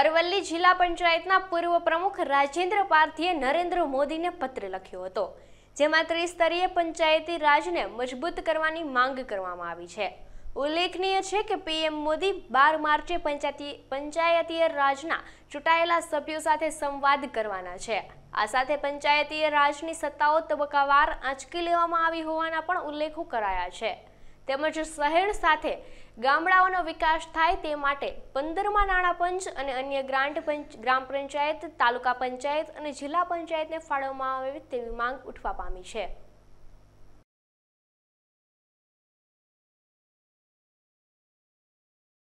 અરવલ્લી જિલ્લા પંચાયતના પૂર્વ પ્રમુખ રાજેન્દ્ર પાર્થીએ નરેન્દ્ર મોદીને પત્ર લખ્યો હતો જેમાં ત્રિસ્તરીય પંચાયતી રાજને મજબૂત કરવાની માંગ કરવામાં આવી છે ઉલ્લેખનીય છે કે પીએમ મોદી બાર માર્ચે પંચાયતી પંચાયતીય રાજના ચૂંટાયેલા સભ્યો સાથે સંવાદ કરવાના છે આ સાથે પંચાયતીય રાજની સત્તાઓ તબક્કાવાર આંચકી લેવામાં આવી હોવાના પણ ઉલ્લેખો કરાયા છે તેમજ શહેર સાથે ગામડાઓનો વિકાસ થાય તે માટે પંદરમાં નાણાં પંચ અને અન્ય ગ્રાન્ટ પંચ ગ્રામ પંચાયત તાલુકા પંચાયત અને જિલ્લા પંચાયતને ફાળવવામાં આવે તેવી માંગ ઉઠવા પામી છે